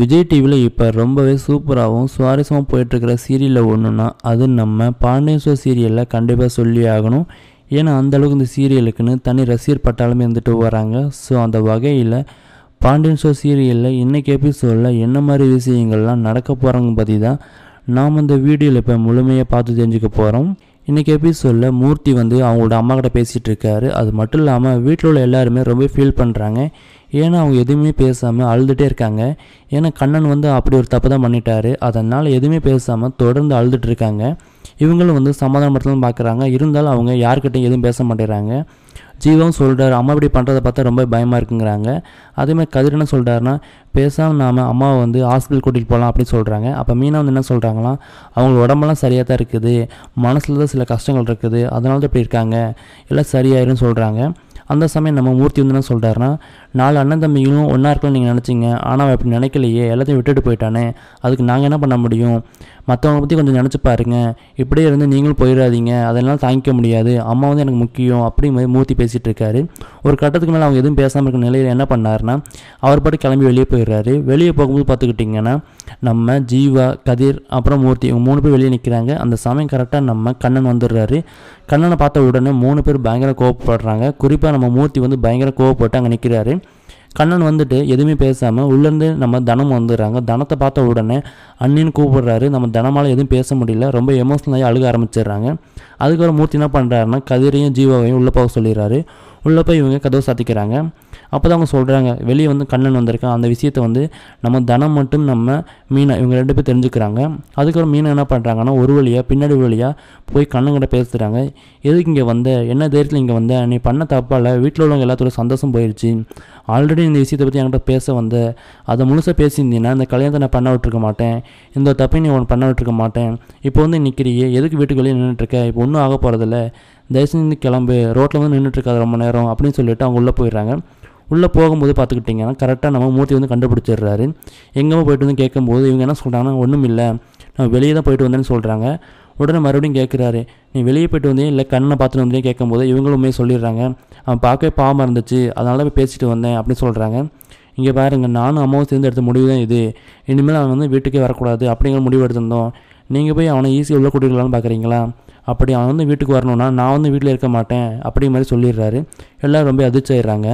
விஜய் டிவியில் இப்போ ரொம்பவே சூப்பராகவும் சுவாரஸ்யமாக போயிட்டுருக்கிற சீரியலில் ஒன்றுனா அது நம்ம பாண்டியஸ்வர் சீரியலில் கண்டிப்பாக சொல்லி ஆகணும் ஏன்னா அந்தளவுக்கு இந்த சீரியலுக்குன்னு தனி ரசிகர் பட்டாலுமே இருந்துட்டு வராங்க ஸோ அந்த வகையில் பாண்டியன் ஷோ சீரியலில் இன்றைக்கி எபிசோடில் என்ன மாதிரி விஷயங்கள்லாம் நடக்க போகிறாங்க பற்றி தான் நாம் இந்த வீடியோவில் இப்போ முழுமையாக பார்த்து தெரிஞ்சுக்க போகிறோம் இன்றைக்கி எபிசோடில் மூர்த்தி வந்து அவங்களோட அம்மா கிட்ட பேசிகிட்டு இருக்காரு அது மட்டும் இல்லாமல் வீட்டில் உள்ள எல்லாருமே ரொம்ப ஃபீல் பண்ணுறாங்க ஏன்னா அவங்க எதுவுமே பேசாமல் அழுதுகிட்டே இருக்காங்க ஏன்னா கண்ணன் வந்து அப்படி ஒரு தப்பு தான் பண்ணிட்டாரு அதனால் எதுவுமே பேசாமல் தொடர்ந்து அழுதுட்டு இருக்காங்க இவங்களும் வந்து சமாதானப்படுத்தலாம் பார்க்குறாங்க இருந்தாலும் அவங்க யார்கிட்டையும் எதுவும் பேச மாட்டேறாங்க ஜீவம் சொல்கிறார் அம்மா இப்படி பண்ணுறதை பார்த்தா ரொம்ப பயமாக இருக்குங்கிறாங்க அதேமாதிரி கதிர் என்ன சொல்கிறாருன்னா பேசாமல் நாம் அம்மாவை வந்து ஹாஸ்பிட்டல் கூட்டிகிட்டு போகலாம் அப்படின்னு சொல்கிறாங்க அப்போ மீனா வந்து என்ன சொல்கிறாங்களாம் அவங்க உடம்பெல்லாம் சரியாக தான் இருக்குது மனசில் தான் சில கஷ்டங்கள் இருக்குது அதனால தான் இப்படி இருக்காங்க எல்லாம் சரியாயிருன்னு சொல்கிறாங்க அந்த சமயம் நம்ம மூர்த்தி வந்து என்ன சொல்கிறாருன்னா நாலு அண்ணன் தம்பிகளும் ஒன்றா இருக்கணும்னு நீங்கள் நினச்சிங்க ஆனால் அவன் அப்படி நினைக்கலையே எல்லாத்தையும் விட்டுட்டு போயிட்டானே அதுக்கு நாங்கள் என்ன பண்ண முடியும் மற்றவங்க பற்றி கொஞ்சம் நினச்சி பாருங்க இப்படியே இருந்து நீங்களும் போயிடாதீங்க அதெல்லாம் தாங்கிக்க முடியாது அம்மா வந்து எனக்கு முக்கியம் அப்படி மூர்த்தி பேசிகிட்டு இருக்காரு ஒரு கட்டத்துக்கு மேலே அவங்க எதுவும் பேசாமல் இருக்கிற நிலையில் என்ன பண்ணாருன்னா அவர் பாட்டு கிளம்பி வெளியே போயிடுறாரு வெளியே போகும்போது பார்த்துக்கிட்டிங்கன்னா நம்ம ஜீவா கதிர் அப்புறம் மூர்த்தி இவங்க மூணு பேர் வெளியே நிற்கிறாங்க அந்த சமயம் கரெக்டாக நம்ம கண்ணன் வந்துடுறாரு கண்ணனை பார்த்த உடனே மூணு பேர் பயங்கர கோவப்படுறாங்க குறிப்பாக நம்ம நம்ம மூர்த்தி வந்து பயங்கர கோவப்பட்டு அங்கே நிற்கிறாரு கண்ணன் வந்துட்டு எதுவுமே பேசாமல் உள்ளேருந்து நம்ம தனம் வந்துடுறாங்க தனத்தை பார்த்த உடனே அண்ணின்னு கூப்பிடுறாரு நம்ம தனமால் எதுவும் பேச முடியல ரொம்ப எமோஷனலாக அழுக ஆரம்பிச்சிடுறாங்க அதுக்கப்புறம் மூர்த்தி என்ன பண்ணுறாருன்னா கதிரையும் ஜீவாவையும் உள்ளே போக சொல்லிடுறாரு உள்ளே போய் இவங்க கதவை சாத்திக்கிறாங்க அப்போ தான் அவங்க சொல்கிறாங்க வெளியே வந்து கண்ணன் வந்திருக்கான் அந்த விஷயத்தை வந்து நம்ம தனம் மட்டும் நம்ம மீனை இவங்க ரெண்டு பேர் தெரிஞ்சுக்கிறாங்க அதுக்கப்புறம் மீனை என்ன பண்ணுறாங்கன்னா ஒரு வழியாக பின்னாடி வழியாக போய் கண்ணங்கிட்ட பேசுகிறாங்க எதுக்கு இங்கே வந்த என்ன தைரியத்தில் இங்கே வந்த நீ பண்ண தப்பால் வீட்டில் உள்ளவங்க எல்லாத்தோட சந்தோஷம் போயிடுச்சு ஆல்ரெடி இந்த விஷயத்தை பற்றி என்கிட்ட பேச வந்த அதை முழுசாக பேசியிருந்தீங்கன்னா இந்த கல்யாணத்தை நான் பண்ண விட்டுருக்க மாட்டேன் இந்த தப்பை நீ ஒன்று பண்ண விட்டுருக்க மாட்டேன் இப்போ வந்து நிற்கிறியே எதுக்கு வீட்டுக்குள்ளேயே நின்றுட்டுருக்க இப்போ ஒன்றும் ஆக போகிறதில்ல தயவுசெய்து கிளம்பு ரோட்டில் வந்து நின்றுட்டுருக்காது ரொம்ப நேரம் அப்படின்னு சொல்லிட்டு அவங்க உள்ளே போயிடுறாங்க உள்ளே போகும்போது பார்த்துக்கிட்டிங்கன்னா கரெக்டாக நம்ம மூர்த்தி வந்து கண்டுபிடிச்சிடுறாரு எங்கேயும் போயிட்டு வந்து கேட்கும்போது இவங்க என்ன சொல்கிறாங்கன்னா ஒன்றும் இல்லை நான் வெளியே தான் போயிட்டு வந்தேன்னு சொல்கிறாங்க உடனே மறுபடியும் கேட்குறாரு நீ வெளியே போய்ட்டு வந்தேன் இல்லை கண்ணை பார்த்துட்டு வந்தேன் கேட்கும்போது உண்மையை சொல்லிடுறாங்க அவன் பார்க்கவே பாவமாக இருந்துச்சு அதனால போய் பேசிட்டு வந்தேன் அப்படின்னு சொல்கிறாங்க இங்கே பாருங்க நானும் அம்மாவும் சேர்ந்து எடுத்த முடிவு தான் இது இனிமேல் அவன் வந்து வீட்டுக்கே வரக்கூடாது அப்படிங்கிற முடிவு எடுத்திருந்தோம் நீங்கள் போய் அவனை ஈஸியாக உள்ள கூட்டிகளான்னு பார்க்குறீங்களா அப்படி அவன் வந்து வீட்டுக்கு வரணும்னா நான் வந்து வீட்டில் இருக்க மாட்டேன் அப்படி மாதிரி சொல்லிடுறாரு எல்லோரும் ரொம்ப அதிர்ச்சாயிடுறாங்க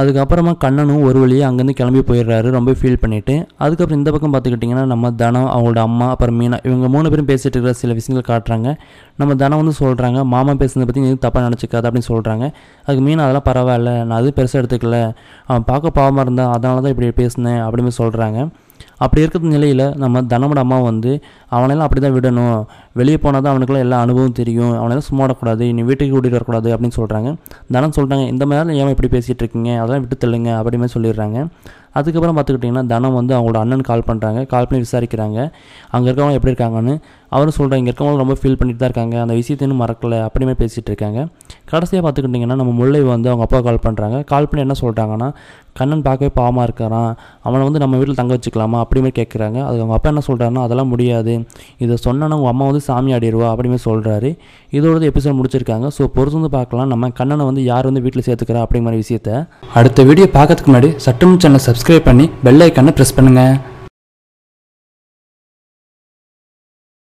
அதுக்கப்புறமா கண்ணனும் ஒரு வழியாக அங்கேருந்து கிளம்பி போயிடுறாரு ரொம்ப ஃபீல் பண்ணிவிட்டு அதுக்கப்புறம் இந்த பக்கம் பார்த்துக்கிட்டிங்கன்னா நம்ம தனம் அவங்களோட அம்மா அப்புறம் மீனா இவங்க மூணு பேரும் பேசிகிட்டு இருக்கிற சில விஷயங்கள் காட்டுறாங்க நம்ம தனம் வந்து சொல்கிறாங்க மாமா பேசுனதை பற்றி நீ தப்பாக நினச்சிக்காது அப்படின்னு சொல்கிறாங்க அதுக்கு மீனா அதெல்லாம் பரவாயில்ல நான் அது பெருசாக எடுத்துக்கல அவன் பார்க்க பாவமாக இருந்தால் அதனால தான் இப்படி பேசினேன் அப்படின்னு சொல்கிறாங்க அப்படி இருக்கிற நிலையில் நம்ம தனமோட அம்மா வந்து அவனெல்லாம் அப்படி தான் விடணும் வெளியே போனால் தான் அவனுக்குலாம் எல்லா அனுபவம் தெரியும் அவனெல்லாம் சும்மா விடக்கூடாது நீ வீட்டுக்கு கூட்டிகிட்டு வரக்கூடாது அப்படின்னு சொல்கிறாங்க தனம் சொல்கிறாங்க இந்த மாதிரி ஏன் இப்படி பேசிகிட்டு இருக்கீங்க அதெல்லாம் விட்டு தள்ளுங்க மாதிரி சொல்லிடுறாங்க அதுக்கப்புறம் பார்த்துக்கிட்டிங்கன்னா தனம் வந்து அவங்களோட அண்ணன் கால் பண்ணுறாங்க கால் பண்ணி விசாரிக்கிறாங்க அங்கே இருக்கவங்க எப்படி இருக்காங்கன்னு அவரும் சொல்கிறாங்க இங்கே இருக்கவங்க ரொம்ப ஃபீல் பண்ணிட்டு தான் இருக்காங்க அந்த விஷயத்தையும் மறக்கலை அப்படியுமே பேசிகிட்டு இருக்காங்க கடைசியாக பார்த்துக்கிட்டிங்கன்னா நம்ம முல்லை வந்து அவங்க அப்பா கால் பண்ணுறாங்க கால் பண்ணி என்ன சொல்கிறாங்கன்னா கண்ணன் பார்க்கவே பாவமாக இருக்கிறான் அவனை வந்து நம்ம வீட்டில் தங்க வச்சுக்கலாமா அப்படிமே கேட்குறாங்க அது அவங்க அப்பா என்ன சொல்கிறாருன்னா அதெல்லாம் முடியாது இதை சொன்னோன்னா உங்கள் அம்மா வந்து சாமி ஆடிடுவா அப்படிமே சொல்கிறாரு இதோட எபிசோட் முடிச்சிருக்காங்க ஸோ பொறுத்து வந்து பார்க்கலாம் நம்ம கண்ணனை வந்து யார் வந்து வீட்டில் சேர்த்துக்கிறா அப்படிங்கிற விஷயத்த அடுத்த வீடியோ பார்க்கறதுக்கு முன்னாடி சட்டம் சேனல் சப்ஸ்கிரைப் சப்ஸ்கிரைப் பண்ணி பெல் ஐக்கனை ப்ரெஸ் பண்ணுங்கள்